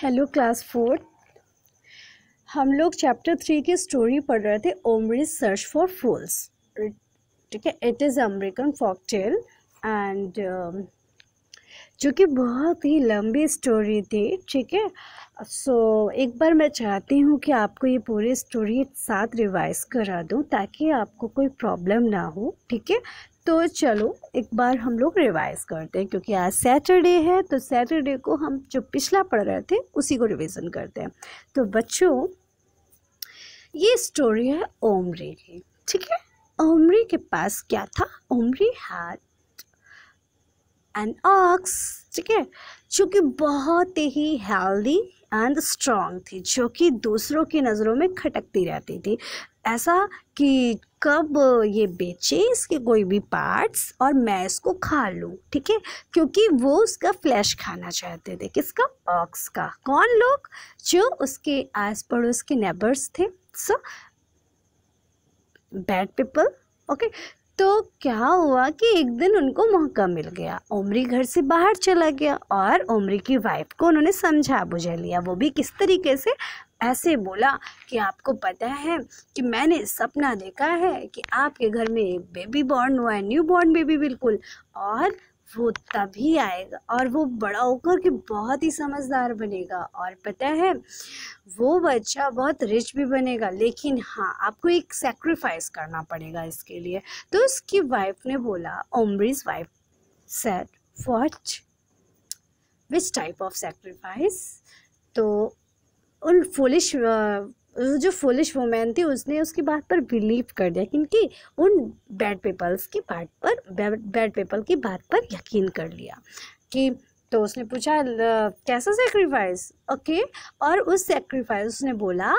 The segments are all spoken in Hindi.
हेलो क्लास फोर हम लोग चैप्टर थ्री की स्टोरी पढ़ रहे थे ओमरी सर्च फॉर फूल्स ठीक है it is American folktale and जो कि बहुत ही लंबी स्टोरी थी ठीक है सो एक बार मैं चाहती हूँ कि आपको ये पूरी स्टोरी साथ रिवाइज करा दूँ ताकि आपको कोई प्रॉब्लम ना हो ठीक है तो चलो एक बार हम लोग रिवाइज़ करते हैं क्योंकि आज सैटरडे है तो सैटरडे को हम जो पिछला पढ़ रहे थे उसी को रिवीजन करते हैं तो बच्चों ये स्टोरी है ओमरी की ठीक है ओमरी के पास क्या था ओमरी हैड एंड ऑक्स ठीक है जो कि बहुत ही हेल्दी एंड स्ट्रांग थी जो कि दूसरों की नज़रों में खटकती रहती थी ऐसा कि कब ये बेचे इसके कोई भी पार्ट्स और मैं इसको खा लूँ ठीक है क्योंकि वो उसका फ्लैश खाना चाहते थे किसका ऑक्स का कौन लोग जो उसके आस पड़ोस के नेबर्स थे सो बैड पीपल ओके तो क्या हुआ कि एक दिन उनको मौका मिल गया उमरी घर से बाहर चला गया और उमरी की वाइफ को उन्होंने समझा बुझा लिया वो भी किस तरीके से ऐसे बोला कि आपको पता है कि मैंने सपना देखा है कि आपके घर में एक बेबी बॉर्न हुआ है न्यू बॉर्न बेबी बिल्कुल और वो तभी आएगा और वो बड़ा होकर के बहुत ही समझदार बनेगा और पता है वो बच्चा बहुत रिच भी बनेगा लेकिन हाँ आपको एक सेक्रीफाइस करना पड़ेगा इसके लिए तो उसकी वाइफ ने बोला ओमरीज wife said what which type of sacrifice तो उन फुलिश जो फुलिश वुमेन थी उसने उसकी बात पर बिलीव कर दिया क्योंकि उन बैड पीपल्स की बात पर बैड पीपल की बात पर यकीन कर लिया कि तो उसने पूछा कैसा सेक्रीफाइस ओके और उस सेक्रीफाइस उसने बोला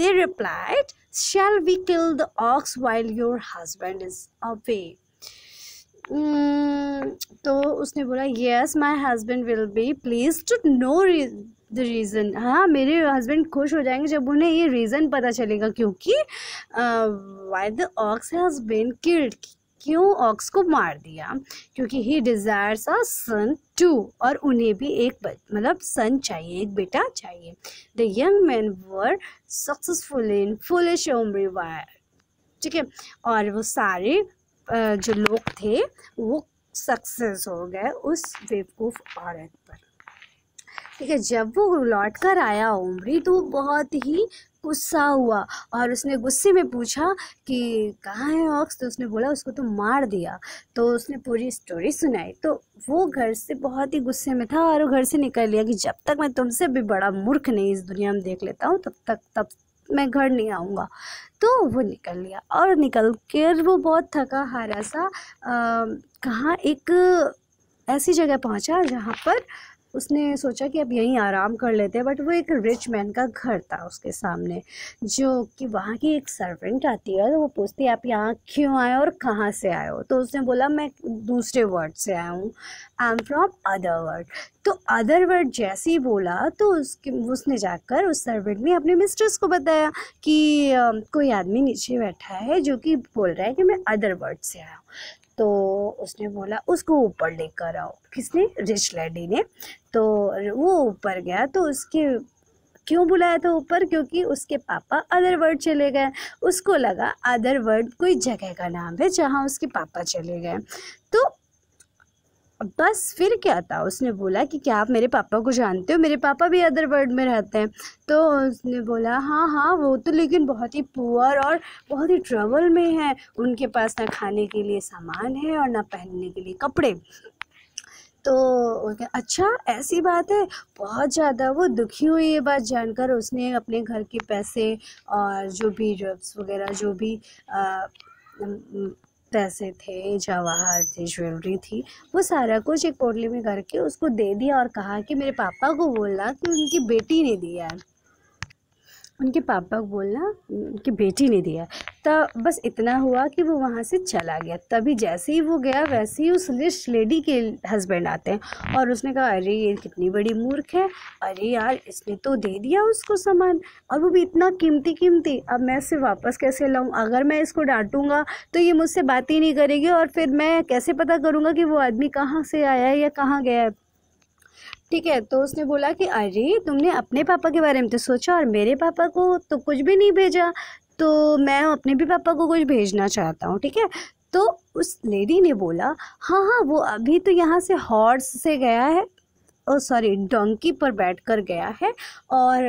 they replied shall we kill the ox while your husband is away hmm, तो उसने बोला yes my husband will be pleased to know the reason हाँ मेरे हस्बैंड खुश हो जाएंगे जब उन्हें ये रीज़न पता चलेगा क्योंकि why the ox has been killed क्यों ऑक्स को मार दिया क्योंकि ही डिज़ायर्स अ सन टू और उन्हें भी एक मतलब सन चाहिए एक बेटा चाहिए the young man were successful in foolish ओमरी वायर ठीक है और वो सारे जो लोग थे वो सक्सेस हो गए उस बेवकूफ़ औरत पर ठीक है जब वो लौट कर आया उमरी तो बहुत ही गुस्सा हुआ और उसने गुस्से में पूछा कि कहाँ है ऑक्स तो उसने बोला उसको तो मार दिया तो उसने पूरी स्टोरी सुनाई तो वो घर से बहुत ही गुस्से में था और वो घर से निकल लिया कि जब तक मैं तुमसे भी बड़ा मूर्ख नहीं इस दुनिया में देख लेता हूँ तब तक तब मैं घर नहीं आऊँगा तो वो निकल लिया और निकल कर वो बहुत थका हारा सा कहाँ एक ऐसी जगह पहुँचा जहाँ पर उसने सोचा कि अब यहीं आराम कर लेते हैं बट वो एक रिच मैन का घर था उसके सामने जो कि वहाँ की एक सर्वेंट आती है तो वो पूछती है आप यहाँ क्यों आए और कहाँ से आए हो तो उसने बोला मैं दूसरे वर्ड से आया हूँ I am from other world तो अदर वर्ड जैसे ही बोला तो उसके उसने जाकर उस सर्वेंट ने अपने मिस्ट्रेस को बताया कि कोई आदमी नीचे बैठा है जो कि बोल रहा है कि मैं अदर वर्ड से आया हूँ तो उसने बोला उसको ऊपर लेकर आओ किसने रिच लेडी ने तो वो ऊपर गया तो उसके क्यों बुलाया था ऊपर क्योंकि उसके पापा अदर वर्ड चले गए उसको लगा अदर वर्ड कोई जगह का नाम है जहाँ उसके पापा चले गए तो बस फिर क्या था उसने बोला कि क्या आप मेरे पापा को जानते हो मेरे पापा भी अदर वर्ल्ड में रहते हैं तो उसने बोला हाँ हाँ वो तो लेकिन बहुत ही पुअर और बहुत ही ट्रबल में है उनके पास ना खाने के लिए सामान है और ना पहनने के लिए कपड़े तो अच्छा ऐसी बात है बहुत ज़्यादा वो दुखी हुई ये बात जानकर उसने अपने घर के पैसे और जो भी ड्रग्स वगैरह जो भी आ, पैसे थे जवाहर थे ज्वेलरी थी वो सारा कुछ एक पोटली में करके उसको दे दिया और कहा कि मेरे पापा को बोलना कि उनकी बेटी ने दिया है उनके पापा को बोलना उनकी बेटी ने दिया तब तो बस इतना हुआ कि वो वहाँ से चला गया तभी जैसे ही वो गया वैसे ही उस लिस्ट लेडी के हस्बैंड आते हैं और उसने कहा अरे ये कितनी बड़ी मूर्ख है अरे यार इसने तो दे दिया उसको सामान और वो भी इतना कीमती कीमती अब मैं इसे वापस कैसे लाऊँ अगर मैं इसको डांटूँगा तो ये मुझसे बात ही नहीं करेगी और फिर मैं कैसे पता करूँगा कि वो आदमी कहाँ से आया है या कहाँ गया है ठीक है तो उसने बोला कि अरे तुमने अपने पापा के बारे में तो सोचा और मेरे पापा को तो कुछ भी नहीं भेजा तो मैं अपने भी पापा को कुछ भेजना चाहता हूँ ठीक है तो उस लेडी ने बोला हाँ हाँ वो अभी तो यहाँ से हॉर्स से गया है ओ सॉरी डोंकी पर बैठ कर गया है और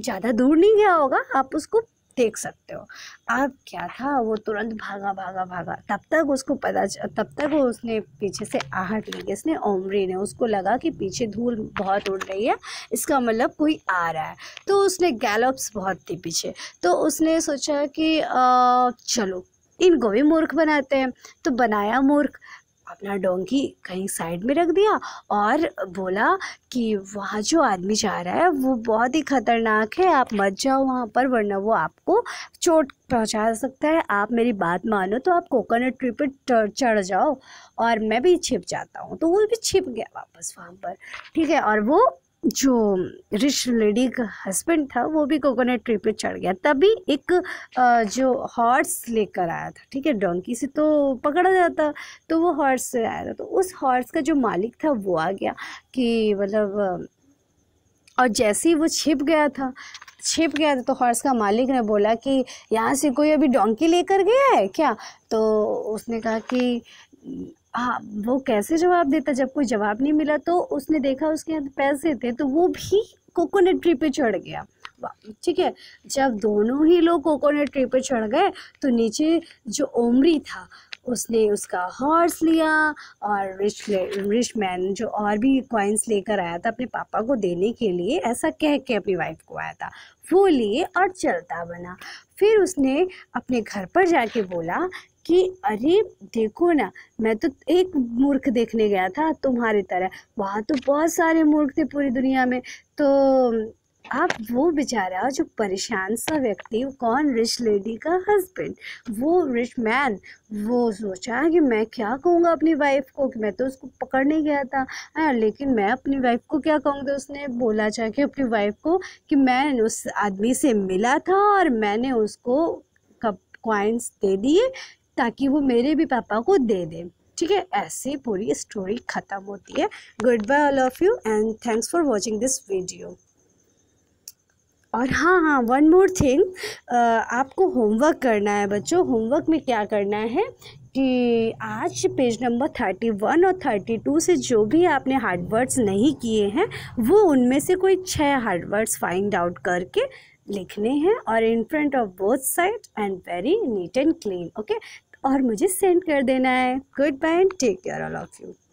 ज़्यादा दूर नहीं गया होगा आप उसको देख सकते हो आप क्या था वो तुरंत भागा भागा भागा तब तक उसको पता तब तक वो उसने पीछे से आहट ली इसने ओमरी ने उसको लगा कि पीछे धूल बहुत उड़ रही है इसका मतलब कोई आ रहा है तो उसने गैलप्स बहुत थी पीछे तो उसने सोचा कि आ, चलो इनको भी मूर्ख बनाते हैं तो बनाया मूर्ख अपना डोंगी कहीं साइड में रख दिया और बोला कि वहाँ जो आदमी जा रहा है वो बहुत ही ख़तरनाक है आप मत जाओ वहाँ पर वरना वो आपको चोट पहुँचा सकता है आप मेरी बात मानो तो आप कोकोनट ट्री पर चढ़ जाओ और मैं भी छिप जाता हूँ तो वो भी छिप गया वापस वहाँ पर ठीक है और वो जो रिच लेडी का हस्बैंड था वो भी कोकोनट ट्री पे चढ़ गया तभी एक जो हॉर्स लेकर आया था ठीक है डोंकी से तो पकड़ा जाता तो वो हॉर्स से आया था तो उस हॉर्स का जो मालिक था वो आ गया कि मतलब और जैसे ही वो छिप गया था छिप गया था तो हॉर्स का मालिक ने बोला कि यहाँ से कोई अभी डोंकी लेकर गया है क्या तो उसने कहा कि हाँ वो कैसे जवाब देता जब कोई जवाब नहीं मिला तो उसने देखा उसके हाथ पैसे थे तो वो भी कोकोनट ट्री पे चढ़ गया ठीक है जब दोनों ही लोग कोकोनट ट्री पे चढ़ गए तो नीचे जो ओमरी था उसने उसका हॉर्स लिया और रिच रिच मैन जो और भी कॉइन्स लेकर आया था अपने पापा को देने के लिए ऐसा कह के अपनी वाइफ को आया था वो लिए और चलता बना फिर उसने अपने घर पर जाके बोला कि अरे देखो ना मैं तो एक मूर्ख देखने गया था तुम्हारी तरह वहाँ तो बहुत सारे मूर्ख थे पूरी दुनिया में तो आप वो बेचारा जो परेशान सा व्यक्ति कौन रिच लेडी का हस्बैंड वो रिच मैन वो सोचा कि मैं क्या कहूँगा अपनी वाइफ को कि मैं तो उसको पकड़ने गया था आ, हाँ, लेकिन मैं अपनी वाइफ को क्या कहूँगा तो उसने बोला कि अपनी वाइफ को कि मैं उस आदमी से मिला था और मैंने उसको कप क्वाइंस दे दिए ताकि वो मेरे भी पापा को दे दें ठीक है ऐसे पूरी स्टोरी ख़त्म होती है goodbye all of you and thanks for watching this video और हाँ हाँ वन मोर थिंग आपको होमवर्क करना है बच्चों होमवर्क में क्या करना है कि आज पेज नंबर थर्टी वन और थर्टी टू से जो भी आपने हार्ड वर्ड्स नहीं किए हैं वो उनमें से कोई छः हार्ड वर्ड्स फाइंड आउट करके लिखने हैं और in front of both side and very neat and clean okay और मुझे सेंड कर देना है goodbye and take care all of you